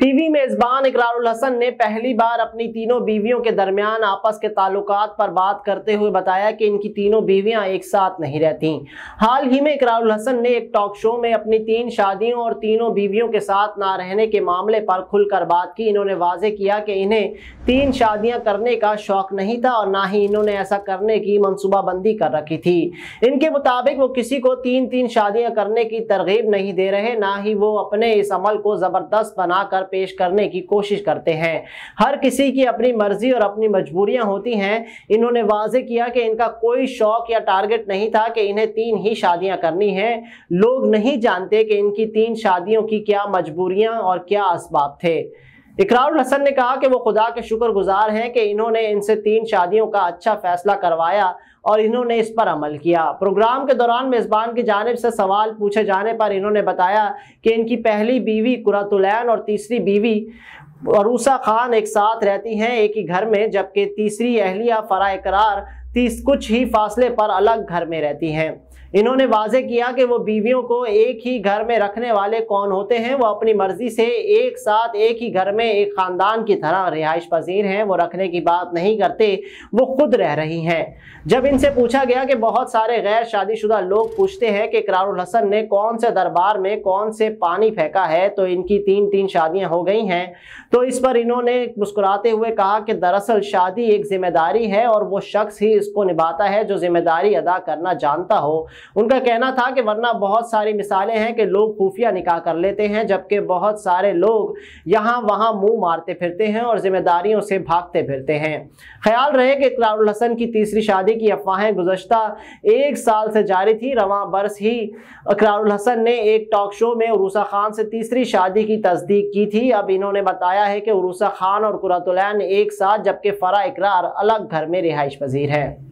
TV मेजबान इकरारुल हसन ने पहली बार अपनी तीनों बीवियों के दरमियान आपस के ताल्लुक पर बात करते हुए बताया कि इनकी तीनों बीवियां एक साथ नहीं रहती हाल ही में इकरारुल हसन ने एक टॉक शो में अपनी तीन शादियों और तीनों बीवियों के साथ ना रहने के मामले पर खुलकर बात की इन्होंने वाजे किया कि इन्हें तीन शादियां करने का शौक नहीं था और ना ही इन्होंने ऐसा करने की मनसूबाबंदी कर रखी थी इनके मुताबिक वो किसी को तीन तीन शादियां करने की तरगीब नहीं दे रहे ना ही वो अपने इस अमल को ज़बरदस्त बनाकर पेश करने की कोशिश करते हैं हर किसी की अपनी मर्जी और अपनी मजबूरियां होती हैं इन्होंने वाजे किया कि इनका कोई शौक या टारगेट नहीं था कि इन्हें तीन ही शादियां करनी है लोग नहीं जानते कि इनकी तीन शादियों की क्या मजबूरियां और क्या इसबाब थे इकरार हसन ने कहा कि वो खुदा के शुक्र गुजार हैं कि इन्होंने इनसे तीन शादियों का अच्छा फैसला करवाया और इन्होंने इस पर अमल किया प्रोग्राम के दौरान मेज़बान की जानब से सवाल पूछे जाने पर इन्होंने बताया कि इनकी पहली बीवी कुरतुलैन और तीसरी बीवी अरूसा खान एक साथ रहती हैं एक ही घर में जबकि तीसरी अहलिया फ़रा इकरार तीस कुछ ही फासले पर अलग घर में रहती हैं इन्होंने वाजे किया कि वो बीवियों को एक ही घर में रखने वाले कौन होते हैं वो अपनी मर्जी से एक साथ एक ही घर में एक ख़ानदान की तरह रिहाइश पजीर हैं वो रखने की बात नहीं करते वो खुद रह रही हैं जब इनसे पूछा गया कि बहुत सारे गैर शादीशुदा लोग पूछते हैं कि करारुल हसन ने कौन से दरबार में कौन से पानी फेंका है तो इनकी तीन तीन शादियाँ हो गई हैं तो इस पर इन्होंने मुस्कुराते हुए कहा कि दरअसल शादी एक जिम्मेदारी है और वो शख्स ही इसको निभाता है जो जिम्मेदारी अदा करना जानता हो उनका कहना था कि वरना बहुत सारी मिसालें हैं कि लोग खुफिया निकाह कर लेते हैं जबकि बहुत सारे लोग यहाँ वहाँ मुंह मारते फिरते हैं और जिम्मेदारियों से भागते फिरते हैं ख्याल रहे कि इकरारुल हसन की तीसरी शादी की अफवाहें गुजशत एक साल से जारी थी रवा बरस ही इकरारुल हसन ने एक टॉक शो में उरूसा खान से तीसरी शादी की तस्दीक की थी अब इन्होंने बताया है कि उरूसा खान और कुरातुलैन एक साथ जबकि फ़रा इकरार अलग घर में रिहाइश पजीर है